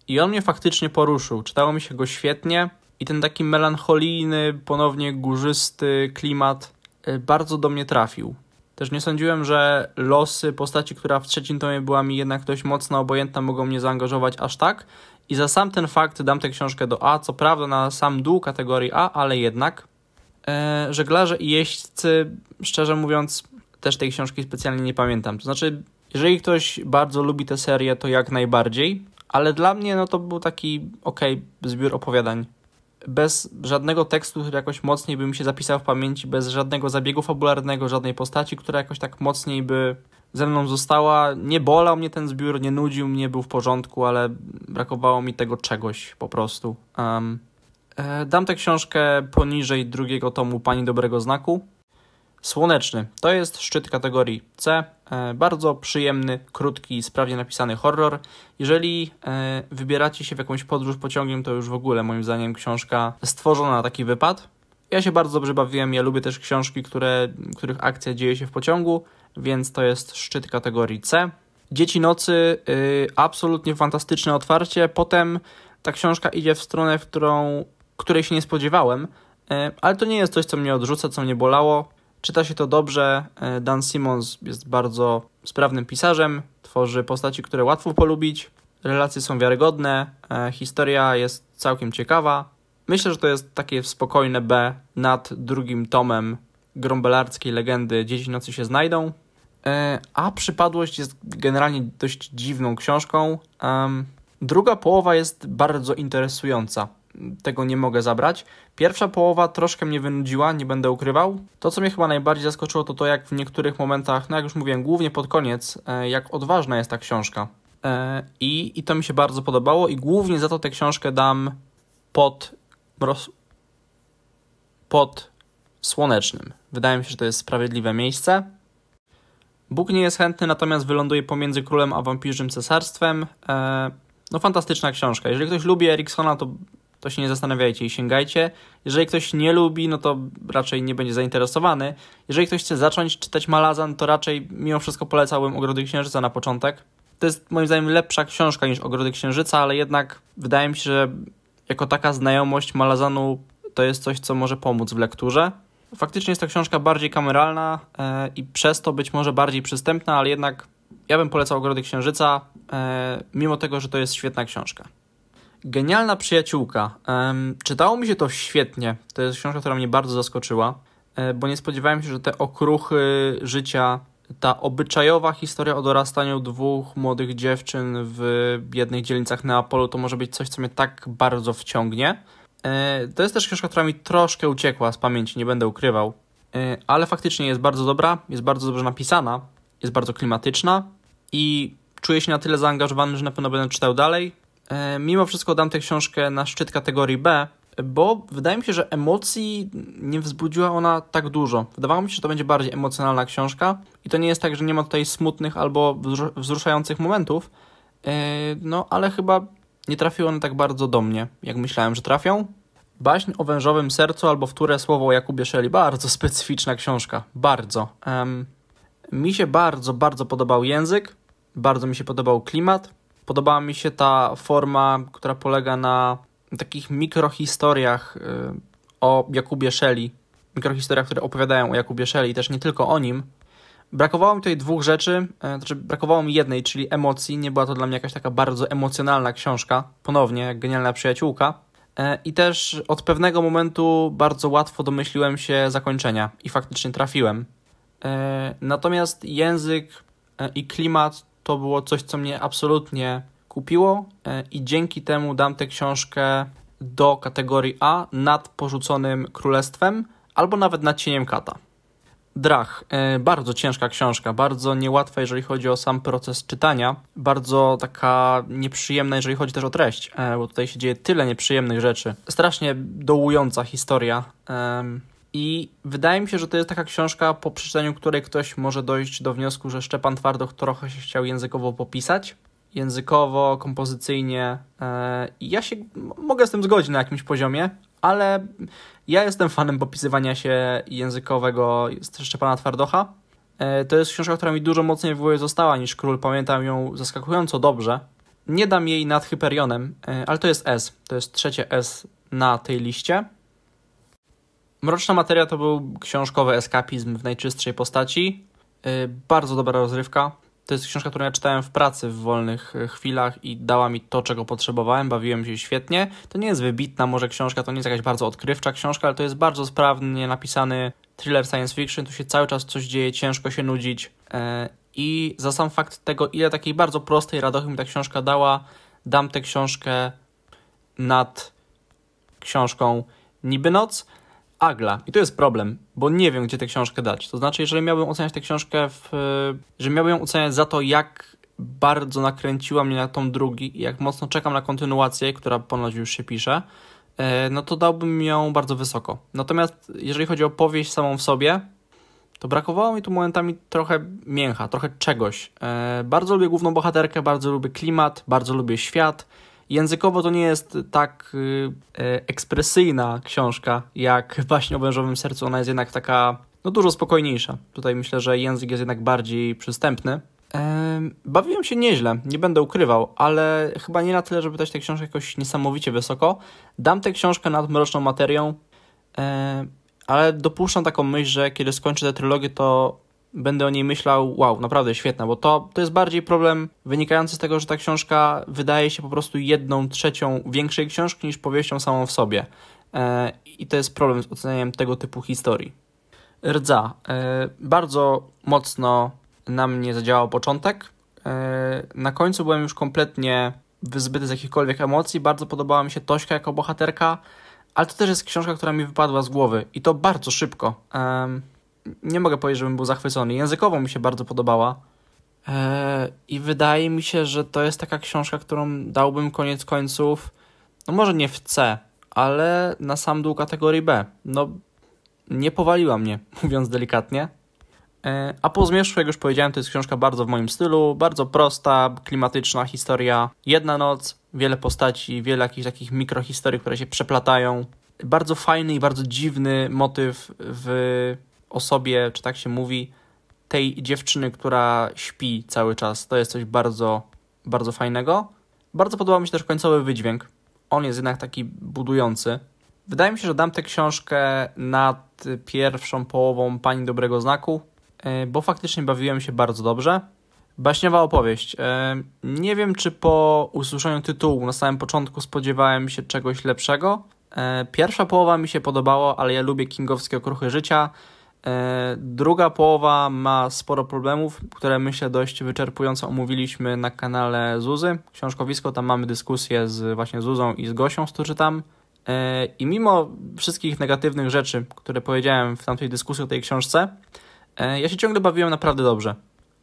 [SPEAKER 1] i on mnie faktycznie poruszył. Czytało mi się go świetnie i ten taki melancholijny, ponownie górzysty klimat y, bardzo do mnie trafił. Też nie sądziłem, że losy postaci, która w trzecim tomie była mi jednak dość mocno obojętna, mogą mnie zaangażować aż tak. I za sam ten fakt dam tę książkę do A, co prawda na sam dół kategorii A, ale jednak. E, żeglarze i jeźdźcy, szczerze mówiąc, też tej książki specjalnie nie pamiętam. To znaczy, jeżeli ktoś bardzo lubi tę serię, to jak najbardziej, ale dla mnie no to był taki ok zbiór opowiadań. Bez żadnego tekstu, który jakoś mocniej by mi się zapisał w pamięci, bez żadnego zabiegu fabularnego, żadnej postaci, która jakoś tak mocniej by ze mną została. Nie bolał mnie ten zbiór, nie nudził mnie, był w porządku, ale brakowało mi tego czegoś po prostu. Um, e, dam tę książkę poniżej drugiego tomu Pani Dobrego Znaku. Słoneczny to jest szczyt kategorii C. E, bardzo przyjemny, krótki, sprawnie napisany horror. Jeżeli e, wybieracie się w jakąś podróż pociągiem, to już w ogóle moim zdaniem książka stworzona na taki wypad. Ja się bardzo dobrze bawiłem, ja lubię też książki, które, których akcja dzieje się w pociągu, więc to jest szczyt kategorii C. Dzieci Nocy, y, absolutnie fantastyczne otwarcie. Potem ta książka idzie w stronę, w którą, której się nie spodziewałem, e, ale to nie jest coś, co mnie odrzuca, co mnie bolało Czyta się to dobrze. E, Dan Simmons jest bardzo sprawnym pisarzem, tworzy postaci, które łatwo polubić, relacje są wiarygodne, e, historia jest całkiem ciekawa. Myślę, że to jest takie spokojne B nad drugim tomem grombelarskiej legendy Dzieci Nocy się znajdą. E, a Przypadłość jest generalnie dość dziwną książką. Druga połowa jest bardzo interesująca tego nie mogę zabrać. Pierwsza połowa troszkę mnie wynudziła, nie będę ukrywał. To, co mnie chyba najbardziej zaskoczyło, to to, jak w niektórych momentach, no jak już mówiłem, głównie pod koniec, e, jak odważna jest ta książka. E, I, i to mi się bardzo podobało i głównie za to tę książkę dam pod, pod słonecznym. Wydaje mi się, że to jest sprawiedliwe miejsce. Bóg nie jest chętny, natomiast wyląduje pomiędzy królem a wampirzym cesarstwem. E, no fantastyczna książka. Jeżeli ktoś lubi Eriksona, to to się nie zastanawiajcie i sięgajcie. Jeżeli ktoś nie lubi, no to raczej nie będzie zainteresowany. Jeżeli ktoś chce zacząć czytać Malazan, to raczej mimo wszystko polecałbym Ogrody Księżyca na początek. To jest moim zdaniem lepsza książka niż Ogrody Księżyca, ale jednak wydaje mi się, że jako taka znajomość Malazanu to jest coś, co może pomóc w lekturze. Faktycznie jest to książka bardziej kameralna e, i przez to być może bardziej przystępna, ale jednak ja bym polecał Ogrody Księżyca, e, mimo tego, że to jest świetna książka. Genialna przyjaciółka. Czytało mi się to świetnie. To jest książka, która mnie bardzo zaskoczyła, e, bo nie spodziewałem się, że te okruchy życia, ta obyczajowa historia o dorastaniu dwóch młodych dziewczyn w jednych dzielnicach Neapolu, to może być coś, co mnie tak bardzo wciągnie. E, to jest też książka, która mi troszkę uciekła z pamięci, nie będę ukrywał, e, ale faktycznie jest bardzo dobra, jest bardzo dobrze napisana, jest bardzo klimatyczna i czuję się na tyle zaangażowany, że na pewno będę czytał dalej. E, mimo wszystko dam tę książkę na szczyt kategorii B, bo wydaje mi się, że emocji nie wzbudziła ona tak dużo. Wydawało mi się, że to będzie bardziej emocjonalna książka i to nie jest tak, że nie ma tutaj smutnych albo wzruszających momentów, e, no ale chyba nie trafiły one tak bardzo do mnie, jak myślałem, że trafią. Baśń o wężowym sercu albo wtóre słowo o Jakubie Szeli. Bardzo specyficzna książka. Bardzo. Um, mi się bardzo, bardzo podobał język. Bardzo mi się podobał klimat. Podobała mi się ta forma, która polega na takich mikrohistoriach y, o Jakubie Szeli. Mikrohistoriach, które opowiadają o Jakubie Szeli, też nie tylko o nim. Brakowało mi tutaj dwóch rzeczy, y, znaczy brakowało mi jednej, czyli emocji. Nie była to dla mnie jakaś taka bardzo emocjonalna książka, ponownie, jak genialna przyjaciółka. Y, I też od pewnego momentu bardzo łatwo domyśliłem się zakończenia i faktycznie trafiłem. Natomiast język i klimat to było coś, co mnie absolutnie kupiło e, i dzięki temu dam tę książkę do kategorii A nad porzuconym królestwem albo nawet nad cieniem kata. Drach, e, bardzo ciężka książka, bardzo niełatwa, jeżeli chodzi o sam proces czytania, bardzo taka nieprzyjemna, jeżeli chodzi też o treść, e, bo tutaj się dzieje tyle nieprzyjemnych rzeczy. Strasznie dołująca historia. I wydaje mi się, że to jest taka książka, po przeczytaniu której ktoś może dojść do wniosku, że Szczepan Twardoch trochę się chciał językowo popisać. Językowo, kompozycyjnie. E, I ja się mogę z tym zgodzić na jakimś poziomie, ale ja jestem fanem popisywania się językowego Szczepana Twardocha. E, to jest książka, która mi dużo mocniej w głowie została niż Król. Pamiętam ją zaskakująco dobrze. Nie dam jej nad Hyperionem, e, ale to jest S. To jest trzecie S na tej liście. Mroczna materia to był książkowy eskapizm w najczystszej postaci. Y, bardzo dobra rozrywka. To jest książka, którą ja czytałem w pracy w wolnych y, chwilach i dała mi to, czego potrzebowałem. Bawiłem się świetnie. To nie jest wybitna może książka, to nie jest jakaś bardzo odkrywcza książka, ale to jest bardzo sprawnie napisany thriller science fiction. Tu się cały czas coś dzieje, ciężko się nudzić. Y, I za sam fakt tego, ile takiej bardzo prostej radochy mi ta książka dała, dam tę książkę nad książką Niby Noc, Agla. I tu jest problem, bo nie wiem, gdzie tę książkę dać. To znaczy, jeżeli miałbym oceniać tę książkę, w, miałbym ją oceniać za to, jak bardzo nakręciła mnie na tą drugi i jak mocno czekam na kontynuację, która ponad już się pisze, e, no to dałbym ją bardzo wysoko. Natomiast jeżeli chodzi o powieść samą w sobie, to brakowało mi tu momentami trochę mięcha, trochę czegoś. E, bardzo lubię główną bohaterkę, bardzo lubię klimat, bardzo lubię świat, Językowo to nie jest tak y, e, ekspresyjna książka jak właśnie o wężowym sercu. Ona jest jednak taka no, dużo spokojniejsza. Tutaj myślę, że język jest jednak bardziej przystępny. Bawiłem się nieźle, nie będę ukrywał, ale chyba nie na tyle, żeby dać tę książkę jakoś niesamowicie wysoko. Dam tę książkę nad mroczną materią, ale dopuszczam taką myśl, że kiedy skończę tę trylogię, to będę o niej myślał, wow, naprawdę świetna, bo to, to jest bardziej problem wynikający z tego, że ta książka wydaje się po prostu jedną trzecią większej książki niż powieścią samą w sobie. E, I to jest problem z ocenianiem tego typu historii. Rdza. E, bardzo mocno na mnie zadziałał początek. E, na końcu byłem już kompletnie wyzbyty z jakichkolwiek emocji. Bardzo podobała mi się Tośka jako bohaterka, ale to też jest książka, która mi wypadła z głowy i to bardzo szybko nie mogę powiedzieć, żebym był zachwycony. Językowo mi się bardzo podobała. E, I wydaje mi się, że to jest taka książka, którą dałbym koniec końców, no może nie w C, ale na sam dół kategorii B. No, nie powaliła mnie, [laughs] mówiąc delikatnie. E, a po zmierzchu, jak już powiedziałem, to jest książka bardzo w moim stylu, bardzo prosta, klimatyczna historia. Jedna noc, wiele postaci, wiele jakichś takich mikrohistorii, które się przeplatają. Bardzo fajny i bardzo dziwny motyw w osobie, czy tak się mówi, tej dziewczyny, która śpi cały czas. To jest coś bardzo, bardzo fajnego. Bardzo podoba mi się też końcowy wydźwięk. On jest jednak taki budujący. Wydaje mi się, że dam tę książkę nad pierwszą połową Pani Dobrego Znaku, e, bo faktycznie bawiłem się bardzo dobrze. Baśniowa opowieść. E, nie wiem, czy po usłyszeniu tytułu na samym początku spodziewałem się czegoś lepszego. E, pierwsza połowa mi się podobała, ale ja lubię kingowskie okruchy życia E, druga połowa ma sporo problemów, które myślę dość wyczerpująco omówiliśmy na kanale Zuzy. Książkowisko, tam mamy dyskusję z właśnie Zuzą i z Gosią, z którzy tam. E, I mimo wszystkich negatywnych rzeczy, które powiedziałem w tamtej dyskusji o tej książce, e, ja się ciągle bawiłem naprawdę dobrze.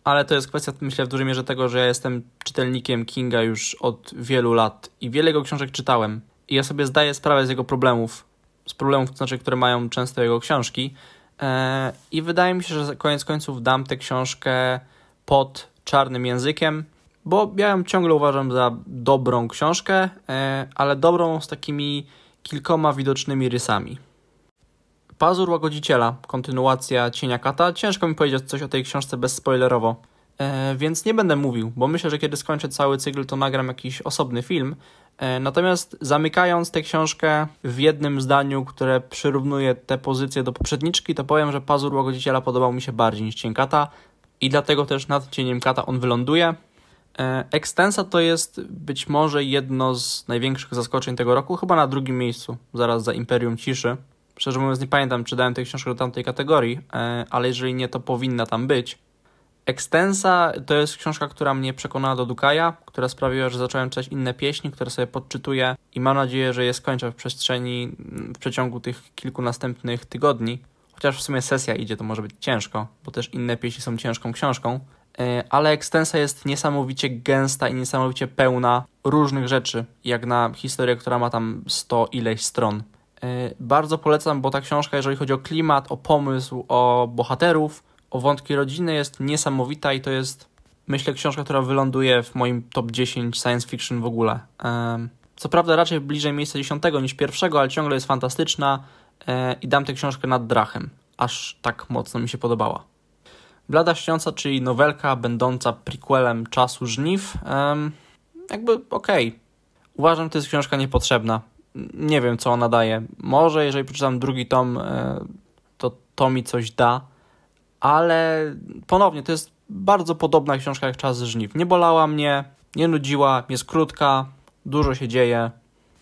[SPEAKER 1] Ale to jest kwestia, myślę, w dużej mierze tego, że ja jestem czytelnikiem Kinga już od wielu lat i wiele jego książek czytałem. I ja sobie zdaję sprawę z jego problemów, z problemów, to znaczy, które mają często jego książki E, I wydaje mi się, że koniec końców dam tę książkę pod czarnym językiem, bo ja ją ciągle uważam za dobrą książkę, e, ale dobrą z takimi kilkoma widocznymi rysami. Pazur Łagodziciela, kontynuacja Cienia Kata. Ciężko mi powiedzieć coś o tej książce bezspoilerowo, e, więc nie będę mówił, bo myślę, że kiedy skończę cały cykl, to nagram jakiś osobny film, E, natomiast zamykając tę książkę w jednym zdaniu, które przyrównuje te pozycje do poprzedniczki, to powiem, że pazur łagodziciela podobał mi się bardziej niż cień kata i dlatego też nad cieniem kata on wyląduje. E, Extensa to jest być może jedno z największych zaskoczeń tego roku, chyba na drugim miejscu, zaraz za Imperium Ciszy. Szczerze mówiąc, nie pamiętam, czy dałem tę książkę do tamtej kategorii, e, ale jeżeli nie, to powinna tam być. Extensa to jest książka, która mnie przekonała do Dukaja, która sprawiła, że zacząłem czytać inne pieśni, które sobie podczytuję i mam nadzieję, że je skończę w przestrzeni w przeciągu tych kilku następnych tygodni. Chociaż w sumie sesja idzie, to może być ciężko, bo też inne pieśni są ciężką książką. E, ale Extensa jest niesamowicie gęsta i niesamowicie pełna różnych rzeczy, jak na historię, która ma tam 100 ileś stron. E, bardzo polecam, bo ta książka, jeżeli chodzi o klimat, o pomysł, o bohaterów, o wątki rodziny jest niesamowita i to jest, myślę, książka, która wyląduje w moim top 10 science fiction w ogóle. Co prawda raczej bliżej miejsca 10 niż pierwszego, ale ciągle jest fantastyczna e, i dam tę książkę nad drachem. Aż tak mocno mi się podobała. Blada Śniąca, czyli nowelka będąca prequelem czasu żniw, jakby okej. Okay. Uważam, że to jest książka niepotrzebna. Nie wiem, co ona daje. Może jeżeli przeczytam drugi tom, e, to to mi coś da, ale ponownie to jest bardzo podobna książka jak Czas Żniw. Nie bolała mnie, nie nudziła, jest krótka, dużo się dzieje.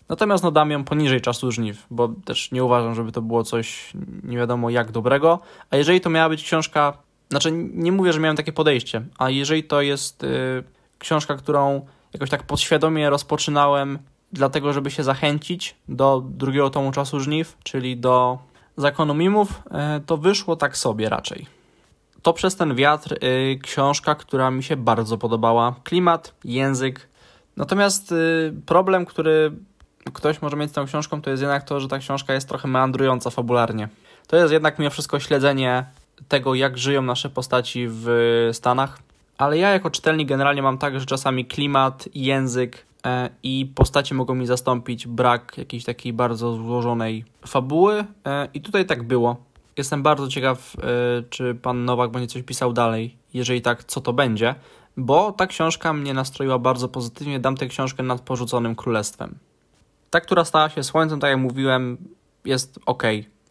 [SPEAKER 1] Natomiast nadam no, ją poniżej czasu żniw, bo też nie uważam, żeby to było coś nie wiadomo jak dobrego. A jeżeli to miała być książka, znaczy nie mówię, że miałem takie podejście, a jeżeli to jest yy, książka, którą jakoś tak podświadomie rozpoczynałem, dlatego żeby się zachęcić do drugiego tomu czasu żniw, czyli do zakonu mimów, yy, to wyszło tak sobie raczej. To przez ten wiatr y, książka, która mi się bardzo podobała. Klimat, język. Natomiast y, problem, który ktoś może mieć z tą książką, to jest jednak to, że ta książka jest trochę meandrująca fabularnie. To jest jednak mimo wszystko śledzenie tego, jak żyją nasze postaci w Stanach. Ale ja jako czytelnik generalnie mam tak, że czasami klimat, język e, i postacie mogą mi zastąpić brak jakiejś takiej bardzo złożonej fabuły. E, I tutaj tak było. Jestem bardzo ciekaw, e, czy pan Nowak będzie coś pisał dalej. Jeżeli tak, co to będzie? Bo ta książka mnie nastroiła bardzo pozytywnie. Dam tę książkę nad porzuconym królestwem. Ta, która stała się słońcem, tak jak mówiłem, jest ok,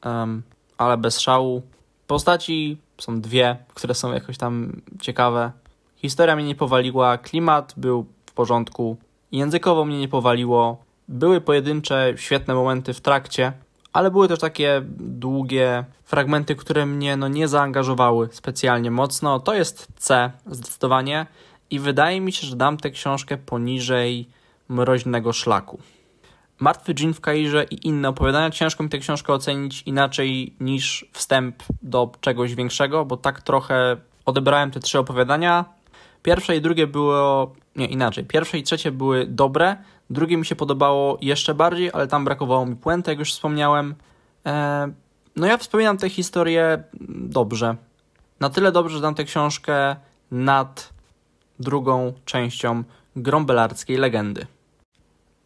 [SPEAKER 1] um, ale bez szału. Postaci są dwie, które są jakoś tam ciekawe. Historia mnie nie powaliła, klimat był w porządku, językowo mnie nie powaliło. Były pojedyncze świetne momenty w trakcie, ale były też takie długie fragmenty, które mnie no, nie zaangażowały specjalnie mocno. To jest C zdecydowanie i wydaje mi się, że dam tę książkę poniżej Mroźnego Szlaku. Martwy Dżin w Kairze i inne opowiadania. Ciężko mi tę książkę ocenić inaczej niż wstęp do czegoś większego, bo tak trochę odebrałem te trzy opowiadania. Pierwsze i drugie było, nie inaczej, pierwsze i trzecie były dobre, Drugie mi się podobało jeszcze bardziej, ale tam brakowało mi puenty, jak już wspomniałem. E, no ja wspominam tę historię dobrze. Na tyle dobrze, że dam tę książkę nad drugą częścią grombelarskiej legendy.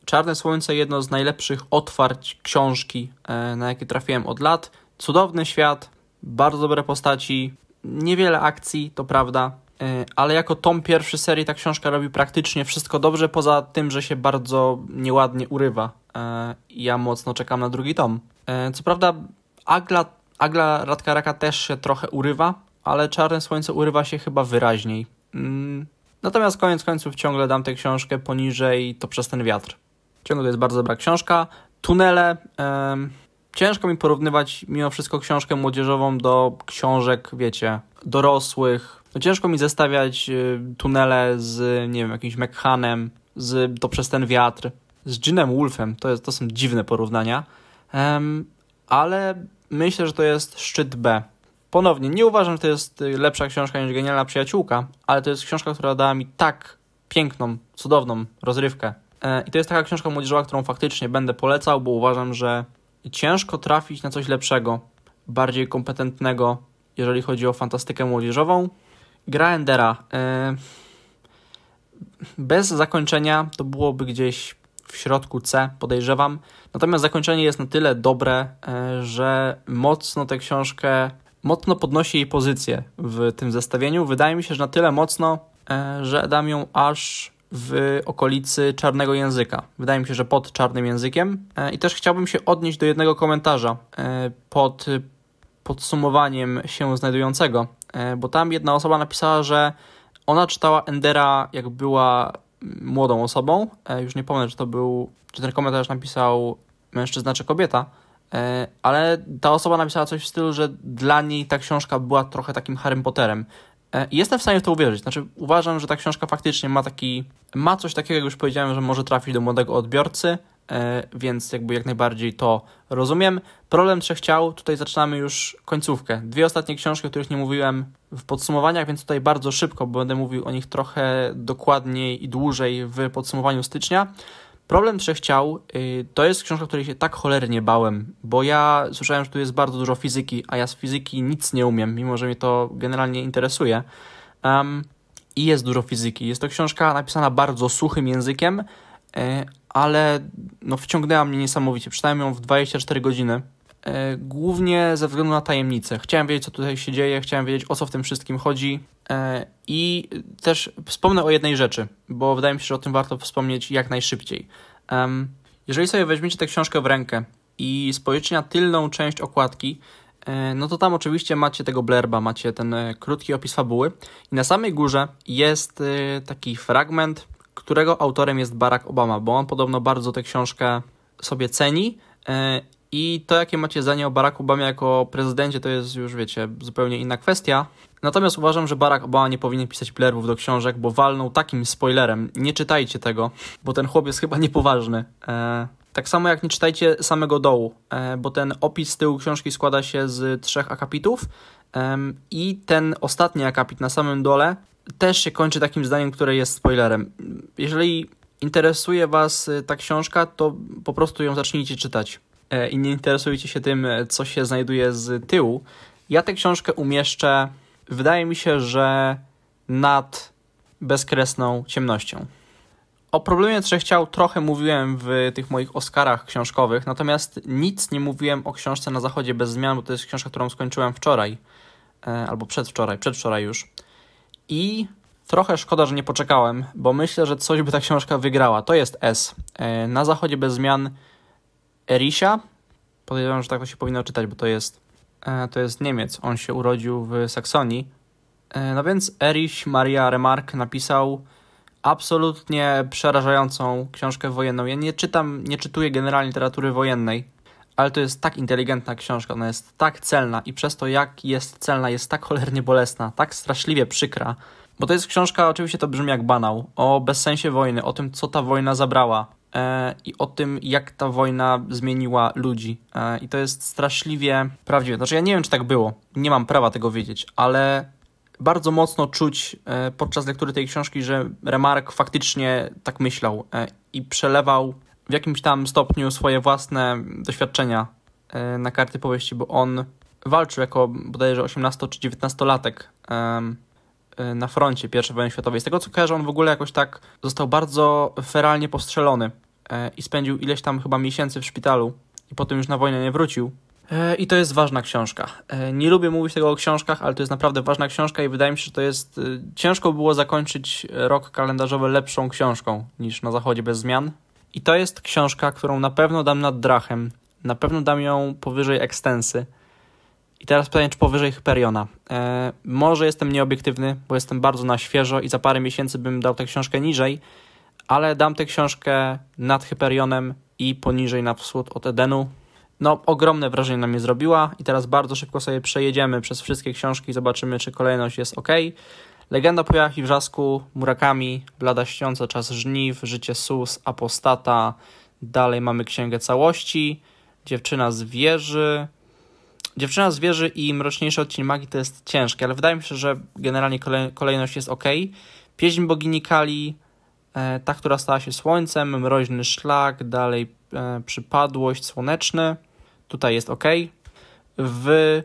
[SPEAKER 1] Czarne Słońce jedno z najlepszych otwarć książki, e, na jakie trafiłem od lat. Cudowny świat, bardzo dobre postaci, niewiele akcji, to prawda, Y, ale jako tom pierwszy serii ta książka robi praktycznie wszystko dobrze, poza tym, że się bardzo nieładnie urywa. Y, ja mocno czekam na drugi tom. Y, co prawda Agla, Agla Radkaraka też się trochę urywa, ale Czarne Słońce urywa się chyba wyraźniej. Natomiast koniec końców ciągle dam tę książkę poniżej to przez ten wiatr. Ciągle to jest bardzo dobra książka. Tunele. Ciężko mi porównywać mimo wszystko książkę młodzieżową do książek, wiecie, dorosłych, no ciężko mi zestawiać y, tunele z, nie wiem, jakimś McHanem, z To Przez Ten Wiatr, z Ginem Wolfem. To, jest, to są dziwne porównania, um, ale myślę, że to jest szczyt B. Ponownie, nie uważam, że to jest y, lepsza książka niż Genialna Przyjaciółka, ale to jest książka, która dała mi tak piękną, cudowną rozrywkę. E, I to jest taka książka młodzieżowa, którą faktycznie będę polecał, bo uważam, że ciężko trafić na coś lepszego, bardziej kompetentnego, jeżeli chodzi o fantastykę młodzieżową gra Endera e, bez zakończenia to byłoby gdzieś w środku C, podejrzewam. Natomiast zakończenie jest na tyle dobre, e, że mocno tę książkę, mocno podnosi jej pozycję w tym zestawieniu. Wydaje mi się, że na tyle mocno, e, że dam ją aż w okolicy czarnego języka. Wydaje mi się, że pod czarnym językiem. I też chciałbym się odnieść do jednego komentarza pod podsumowaniem się znajdującego E, bo tam jedna osoba napisała, że ona czytała Endera, jak była młodą osobą. E, już nie pamiętam, czy to był, czy ten komentarz napisał mężczyzna czy kobieta, e, ale ta osoba napisała coś w stylu, że dla niej ta książka była trochę takim Harry Potterem. I jestem w stanie w to uwierzyć. Znaczy, uważam, że ta książka faktycznie ma taki, ma coś takiego, jak już powiedziałem, że może trafić do młodego odbiorcy, E, więc jakby jak najbardziej to rozumiem. Problem trzech ciał, tutaj zaczynamy już końcówkę. Dwie ostatnie książki, o których nie mówiłem w podsumowaniach, więc tutaj bardzo szybko, bo będę mówił o nich trochę dokładniej i dłużej w podsumowaniu stycznia. Problem Trzech Ciał y, to jest książka, której się tak cholernie bałem, bo ja słyszałem, że tu jest bardzo dużo fizyki, a ja z fizyki nic nie umiem, mimo że mnie to generalnie interesuje. Um, I jest dużo fizyki. Jest to książka napisana bardzo suchym językiem, e, ale no, wciągnęła mnie niesamowicie. Czytałem ją w 24 godziny. E, głównie ze względu na tajemnicę. Chciałem wiedzieć, co tutaj się dzieje, chciałem wiedzieć, o co w tym wszystkim chodzi. E, I też wspomnę o jednej rzeczy, bo wydaje mi się, że o tym warto wspomnieć jak najszybciej. Jeżeli sobie weźmiecie tę książkę w rękę i spojrzycie na tylną część okładki, e, no to tam oczywiście macie tego blerba, macie ten krótki opis fabuły. I na samej górze jest taki fragment którego autorem jest Barack Obama, bo on podobno bardzo tę książkę sobie ceni. E, I to, jakie macie zdanie o Baracku Obamie jako prezydencie, to jest już, wiecie, zupełnie inna kwestia. Natomiast uważam, że Barack Obama nie powinien pisać plerów do książek, bo walnął takim spoilerem. Nie czytajcie tego, bo ten chłop jest chyba niepoważny. E, tak samo jak nie czytajcie samego dołu, e, bo ten opis tyłu książki składa się z trzech akapitów i ten ostatni akapit na samym dole też się kończy takim zdaniem, które jest spoilerem. Jeżeli interesuje Was y, ta książka, to po prostu ją zacznijcie czytać e, i nie interesujcie się tym, e, co się znajduje z tyłu. Ja tę książkę umieszczę, wydaje mi się, że nad bezkresną ciemnością. O problemie trzech ciał trochę mówiłem w tych moich Oscarach książkowych, natomiast nic nie mówiłem o książce na zachodzie bez zmian, bo to jest książka, którą skończyłem wczoraj, e, albo przedwczoraj, przedwczoraj już i trochę szkoda, że nie poczekałem, bo myślę, że coś by ta książka wygrała. To jest S. E, Na zachodzie bez zmian Erisha. Podejrzewam, że tak to się powinno czytać, bo to jest, e, to jest Niemiec. On się urodził w Saksonii. E, no więc Erich Maria Remarck napisał absolutnie przerażającą książkę wojenną. Ja nie czytam, nie czytuję generalnie literatury wojennej ale to jest tak inteligentna książka, ona jest tak celna i przez to, jak jest celna, jest tak cholernie bolesna, tak straszliwie przykra. Bo to jest książka, oczywiście to brzmi jak banał, o bezsensie wojny, o tym, co ta wojna zabrała e, i o tym, jak ta wojna zmieniła ludzi. E, I to jest straszliwie prawdziwe. Znaczy, ja nie wiem, czy tak było, nie mam prawa tego wiedzieć, ale bardzo mocno czuć e, podczas lektury tej książki, że Remark faktycznie tak myślał i przelewał w jakimś tam stopniu swoje własne doświadczenia e, na karty powieści, bo on walczył jako bodajże 18 czy 19-latek e, na froncie I wojny światowej. Z tego co kojarzę, on w ogóle jakoś tak został bardzo feralnie postrzelony e, i spędził ileś tam chyba miesięcy w szpitalu i potem już na wojnę nie wrócił. I to jest ważna książka. Nie lubię mówić tego o książkach, ale to jest naprawdę ważna książka i wydaje mi się, że to jest. Ciężko było zakończyć rok kalendarzowy lepszą książką niż na zachodzie bez zmian. I to jest książka, którą na pewno dam nad Drachem. Na pewno dam ją powyżej Ekstensy. I teraz pytanie, czy powyżej Hyperiona. E, może jestem nieobiektywny, bo jestem bardzo na świeżo i za parę miesięcy bym dał tę książkę niżej, ale dam tę książkę nad Hyperionem i poniżej na wschód od Edenu. No, ogromne wrażenie na mnie zrobiła i teraz bardzo szybko sobie przejedziemy przez wszystkie książki, i zobaczymy, czy kolejność jest ok. Legenda po i wrzasku, Murakami, Blada śniąca, Czas żniw, Życie sus, Apostata. Dalej mamy Księgę całości, Dziewczyna z wieży. Dziewczyna z wieży i Mroczniejszy odcień magii to jest ciężkie, ale wydaje mi się, że generalnie kolejność jest ok. Pieśń bogini Kali, e, ta, która stała się słońcem, Mroźny szlak, dalej e, Przypadłość, Słoneczny. Tutaj jest ok. W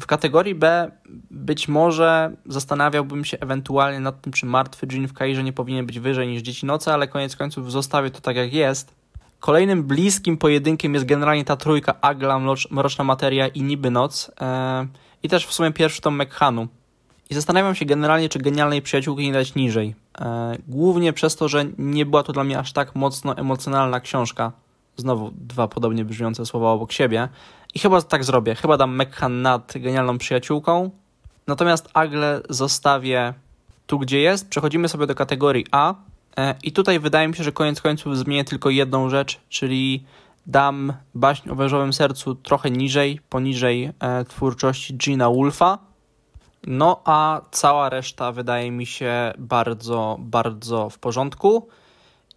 [SPEAKER 1] w kategorii B być może zastanawiałbym się ewentualnie nad tym, czy martwy dżin w Kairze nie powinien być wyżej niż Dzieci Noce, ale koniec końców zostawię to tak jak jest. Kolejnym bliskim pojedynkiem jest generalnie ta trójka Agla, Mroczna Materia i Niby Noc e, i też w sumie pierwszy tom McHanu. I zastanawiam się generalnie, czy genialnej przyjaciółki nie dać niżej. E, głównie przez to, że nie była to dla mnie aż tak mocno emocjonalna książka. Znowu dwa podobnie brzmiące słowa obok siebie. I chyba tak zrobię. Chyba dam Mekhan nad genialną przyjaciółką. Natomiast Agle zostawię tu, gdzie jest. Przechodzimy sobie do kategorii A. E, I tutaj wydaje mi się, że koniec końców zmienię tylko jedną rzecz, czyli dam baśń o wężowym sercu trochę niżej, poniżej e, twórczości Gina Wolfa. No a cała reszta wydaje mi się bardzo, bardzo w porządku.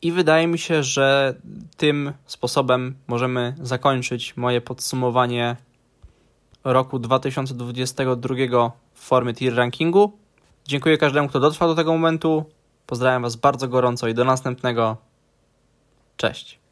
[SPEAKER 1] I wydaje mi się, że tym sposobem możemy zakończyć moje podsumowanie roku 2022 w formie tier rankingu. Dziękuję każdemu, kto dotrwał do tego momentu. Pozdrawiam Was bardzo gorąco i do następnego. Cześć.